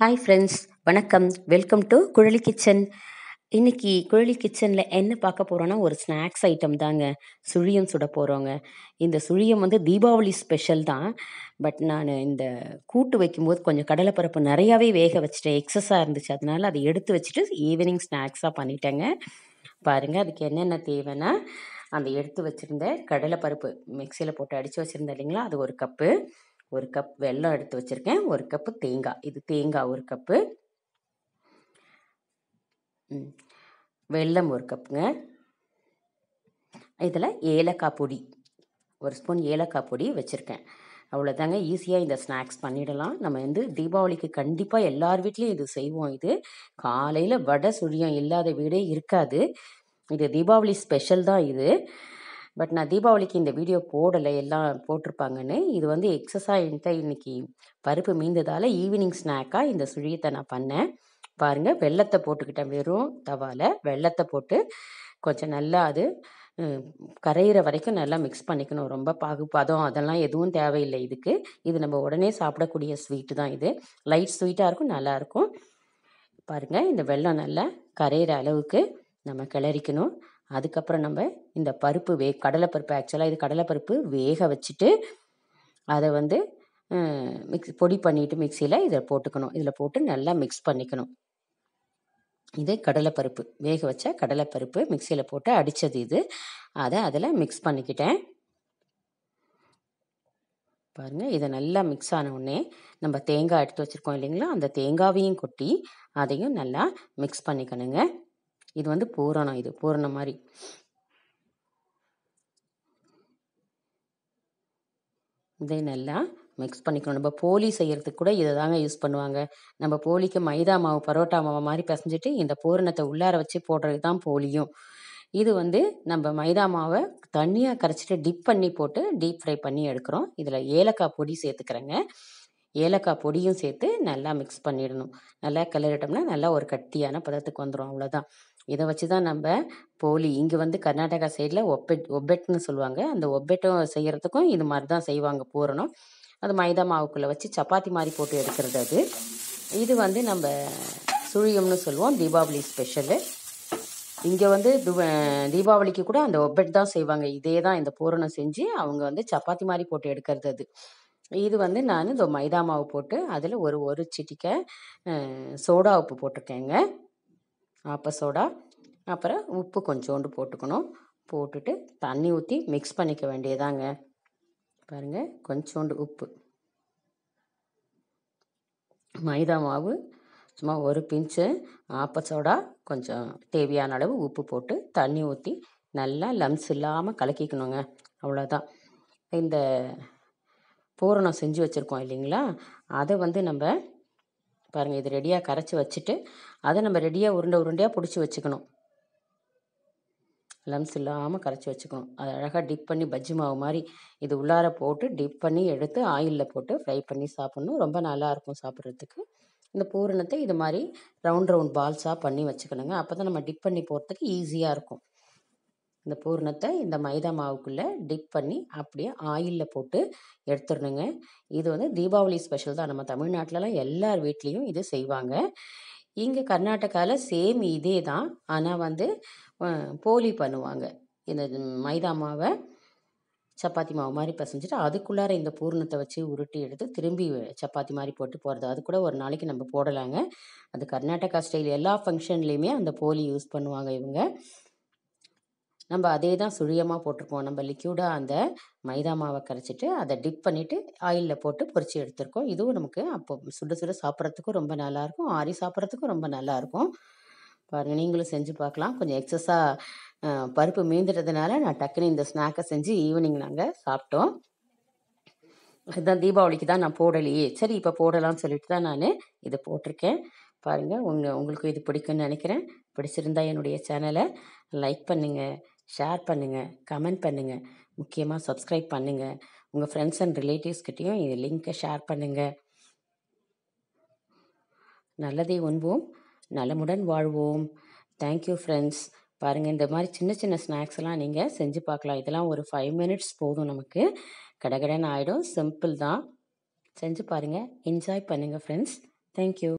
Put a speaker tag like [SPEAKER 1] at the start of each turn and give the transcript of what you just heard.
[SPEAKER 1] hi friends வணக்கம் welcome to Kuzhali kitchen இன்றைக்கி குழலி கிச்சனில் என்ன பார்க்க போகிறோன்னா ஒரு ஸ்நாக்ஸ் ஐட்டம் தாங்க சுழியம் சுட போகிறோங்க இந்த சுழியம் வந்து தீபாவளி ஸ்பெஷல் தான் பட் நான் இந்த கூட்டு வைக்கும்போது கொஞ்சம் கடலைப்பருப்பு நிறையாவே வேக வச்சுட்டேன் எக்ஸஸாக இருந்துச்சு அதனால் அதை எடுத்து வச்சுட்டு ஈவினிங் ஸ்நாக்ஸாக பண்ணிட்டேங்க பாருங்கள் அதுக்கு என்னென்ன தேவைன்னா அந்த எடுத்து வச்சுருந்த கடலைப்பருப்பு மிக்சியில் போட்டு அடித்து வச்சுருந்தேன் இல்லைங்களா அது ஒரு கப்பு ஒரு கப் வெல்லம் எடுத்து வச்சுருக்கேன் ஒரு கப்பு தேங்காய் இது தேங்காய் ஒரு கப்பு வெல்லம் ஒரு கப்புங்க இதில் ஏலக்காய் பொடி ஒரு ஸ்பூன் ஏலக்காய் பொடி வச்சுருக்கேன் அவ்வளோதாங்க ஈஸியாக இந்த ஸ்நாக்ஸ் பண்ணிடலாம் நம்ம வந்து தீபாவளிக்கு கண்டிப்பாக எல்லார் வீட்லேயும் இது செய்வோம் இது காலையில் வடை சுழியம் இல்லாத வீடே இருக்காது இது தீபாவளி ஸ்பெஷல் தான் இது பட் நான் தீபாவளிக்கு இந்த வீடியோ போடலை எல்லாம் போட்டிருப்பாங்கன்னு இது வந்து எக்ஸசைன்ட்ட இன்னைக்கு பருப்பு மீந்ததால் ஈவினிங் ஸ்நாக்காக இந்த சுழியத்தை நான் பண்ணேன் பாருங்கள் வெள்ளத்தை போட்டுக்கிட்டேன் வெறும் தவால வெள்ளத்தை போட்டு கொஞ்சம் நல்லா அது கரையிற வரைக்கும் நல்லா மிக்ஸ் பண்ணிக்கணும் ரொம்ப பாகு பதம் அதெல்லாம் எதுவும் தேவையில்லை இதுக்கு இது நம்ம உடனே சாப்பிடக்கூடிய ஸ்வீட்டு தான் இது லைட் ஸ்வீட்டாக இருக்கும் நல்லாயிருக்கும் பாருங்கள் இந்த வெள்ளம் நல்லா கரையிற அளவுக்கு நம்ம கிளறிக்கணும் அதுக்கப்புறம் நம்ம இந்த பருப்பு வே கடலைப்பருப்பு ஆக்சுவலாக இது கடலைப்பருப்பு வேக வச்சுட்டு அதை வந்து மிக்ஸ் பொடி பண்ணிவிட்டு மிக்சியில் இதை போட்டுக்கணும் இதில் போட்டு நல்லா மிக்ஸ் பண்ணிக்கணும் இது கடலைப்பருப்பு வேக வச்ச கடலைப்பருப்பு மிக்சியில் போட்டு அடித்தது இது அதை அதில் மிக்ஸ் பண்ணிக்கிட்டேன் பாருங்கள் இதை நல்லா மிக்ஸ் ஆன உடனே நம்ம தேங்காய் எடுத்து வச்சுருக்கோம் இல்லைங்களா அந்த தேங்காவையும் கொட்டி அதையும் நல்லா மிக்ஸ் பண்ணிக்கணுங்க இது வந்து பூரணம் இது பூரண மாதிரி இதை நல்லா மிக்ஸ் பண்ணிக்கணும் நம்ம போலி செய்கிறதுக்கு கூட இதை தாங்க யூஸ் பண்ணுவாங்க நம்ம போலிக்கு மைதா மாவு பரோட்டா மாவு மாதிரி பிசைஞ்சிட்டு இந்த பூரணத்தை உள்ளார வச்சு போடுறது தான் போலியும் இது வந்து நம்ம மைதா மாவை தண்ணியாக கரைச்சிட்டு டிப் பண்ணி போட்டு டீப் ஃப்ரை பண்ணி எடுக்கிறோம் இதில் ஏலக்காய் பொடி சேர்த்துக்கிறேங்க ஏலக்காய் பொடியும் சேர்த்து நல்லா மிக்ஸ் பண்ணிடணும் நல்லா கிளறிட்டோம்னா நல்லா ஒரு கட்டியான பதத்துக்கு வந்துடும் அவ்வளோதான் இதை வச்சு தான் நம்ம போலி இங்கே வந்து கர்நாடகா சைடில் ஒப்பெட் ஒப்பெட்னு சொல்லுவாங்க அந்த ஒப்பெட்டும் செய்கிறதுக்கும் இது மாதிரி தான் செய்வாங்க பூரணம் அது மைதா மாவுக்குள்ளே வச்சு சப்பாத்தி மாதிரி போட்டு எடுக்கிறது அது இது வந்து நம்ம சுழியம்னு சொல்லுவோம் தீபாவளி ஸ்பெஷலு இங்கே வந்து தீபாவளிக்கு கூட அந்த ஒப்பெட் தான் செய்வாங்க இதே தான் இந்த பூரணம் செஞ்சு அவங்க வந்து சப்பாத்தி மாதிரி போட்டு எடுக்கிறது அது இது வந்து நான் இந்த மைதா மாவு போட்டு அதில் ஒரு ஒரு சிட்டிக்கை சோடா உப்பு போட்டிருக்கேங்க ஆப்ப சோடா அப்புறம் உப்பு கொஞ்சோண்டு போட்டுக்கணும் போட்டுட்டு தண்ணி ஊற்றி மிக்ஸ் பண்ணிக்க வேண்டியதாங்க பாருங்கள் கொஞ்சோண்டு உப்பு மைதா மாவு சும்மா ஒரு பிஞ்சு ஆப்ப சோடா கொஞ்சம் தேவையான அளவு உப்பு போட்டு தண்ணி ஊற்றி நல்லா லம்ஸ் இல்லாமல் கலக்கிக்கணுங்க அவ்வளோதான் இந்த பூரணம் செஞ்சு வச்சுருக்கோம் இல்லைங்களா அதை வந்து நம்ம பாருங்கள் இது ரெடியாக கரைச்சி வச்சுட்டு அதை நம்ம ரெடியாக உருண்டை உருண்டையாக பிடிச்சி வச்சுக்கணும் லம்ஸ் இல்லாமல் கரைச்சி வச்சுக்கணும் அது அழகாக டிப் பண்ணி பஜ்ஜி மாவு மாதிரி இது உள்ளார போட்டு டிப் பண்ணி எடுத்து ஆயிலில் போட்டு ஃப்ரை பண்ணி சாப்பிட்ணும் ரொம்ப நல்லாயிருக்கும் சாப்பிட்றதுக்கு இந்த பூரணத்தை இது மாதிரி ரவுண்ட் ரவுண்ட் பால்ஸாக பண்ணி வச்சுக்கணுங்க அப்போ தான் நம்ம டிப் பண்ணி போகிறதுக்கு ஈஸியாக இருக்கும் இந்த பூர்ணத்தை இந்த மைதா மாவுக்குள்ளே டிப் பண்ணி அப்படியே ஆயிலில் போட்டு எடுத்துடணுங்க இது வந்து தீபாவளி ஸ்பெஷல் தான் நம்ம தமிழ்நாட்டிலலாம் எல்லார் வீட்லேயும் இது செய்வாங்க இங்கே கர்நாடகாவில் சேம் இதே தான் ஆனால் வந்து போலி பண்ணுவாங்க இந்த மைதா மாவை சப்பாத்தி மாவு மாதிரி பசைஞ்சிட்டு அதுக்குள்ளார இந்த பூர்ணத்தை வச்சு உருட்டி எடுத்து திரும்பி சப்பாத்தி மாதிரி போட்டு போகிறது அது கூட ஒரு நாளைக்கு நம்ம போடலாங்க அது கர்நாடகா ஸ்டைல் எல்லா ஃபங்க்ஷன்லேயுமே அந்த போலி யூஸ் பண்ணுவாங்க இவங்க நம்ம அதே தான் சுழியமாக போட்டிருக்கோம் நம்ம லிக்யூடாக அந்த மைதா மாவை கரைச்சிட்டு அதை டிப் பண்ணிவிட்டு ஆயிலில் போட்டு பொறிச்சு எடுத்திருக்கோம் இதுவும் நமக்கு அப்போ சுட சுட சாப்பிட்றதுக்கும் ரொம்ப நல்லாயிருக்கும் ஆறி சாப்பிட்றதுக்கும் ரொம்ப நல்லாயிருக்கும் பாருங்கள் நீங்களும் செஞ்சு பார்க்கலாம் கொஞ்சம் எக்ஸஸாக பருப்பு மீந்துட்டதுனால நான் டக்குன்னு இந்த ஸ்நாக்கை செஞ்சு ஈவினிங் நாங்கள் சாப்பிட்டோம் அதுதான் தீபாவளிக்கு தான் நான் போடலையே சரி இப்போ போடலாம்னு சொல்லிட்டு தான் நான் இதை போட்டிருக்கேன் பாருங்கள் உங்கள் உங்களுக்கு இது பிடிக்கும்னு நினைக்கிறேன் பிடிச்சிருந்தா என்னுடைய சேனலை லைக் பண்ணுங்கள் ஷேர் பண்ணுங்கள் கமெண்ட் பண்ணுங்கள் முக்கியமாக சப்ஸ்கிரைப் பண்ணுங்கள் உங்கள் ஃப்ரெண்ட்ஸ் அண்ட் ரிலேட்டிவ்ஸ்கிட்டையும் இந்த லிங்க்கை ஷேர் பண்ணுங்கள் நல்லதை உண்போம் நலமுடன் வாழ்வோம் தேங்க்யூ ஃப்ரெண்ட்ஸ் பாருங்கள் இந்த மாதிரி சின்ன சின்ன ஸ்நாக்ஸ் எல்லாம் நீங்கள் செஞ்சு பார்க்கலாம் இதெல்லாம் ஒரு ஃபைவ் மினிட்ஸ் போதும் நமக்கு கடகடன் ஆகிடும் சிம்பிள் தான் செஞ்சு பாருங்கள் என்ஜாய் பண்ணுங்கள் ஃப்ரெண்ட்ஸ் தேங்க்யூ